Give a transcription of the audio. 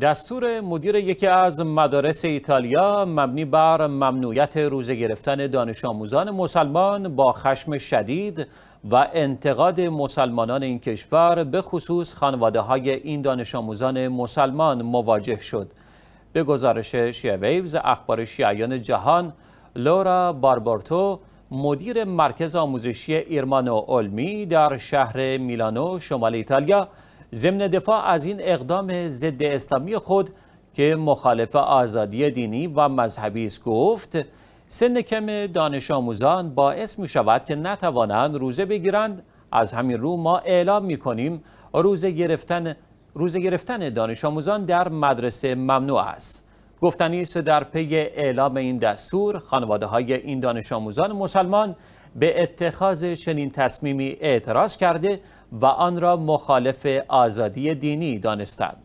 دستور مدیر یکی از مدارس ایتالیا مبنی بر ممنوعیت روزه گرفتن دانش آموزان مسلمان با خشم شدید و انتقاد مسلمانان این کشور به خصوص خانواده های این دانش آموزان مسلمان مواجه شد. به گزارش شیعه ویوز اخبار شیعیان جهان لورا باربارتو مدیر مرکز آموزشی ایرمانو اولمی در شهر میلانو شمال ایتالیا ضمن دفاع از این اقدام ضد اسلامی خود که مخالف آزادی دینی و مذهبی است گفت سن کم دانش آموزان باعث می شود که نتوانند روزه بگیرند از همین رو ما اعلام می کنیم روزه گرفتن روزه گرفتن دانش آموزان در مدرسه ممنوع است گفتنی است در پی اعلام این دستور خانواده های این دانش آموزان مسلمان به اتخاذ چنین تصمیمی اعتراض کرده و آن را مخالف آزادی دینی دانستند.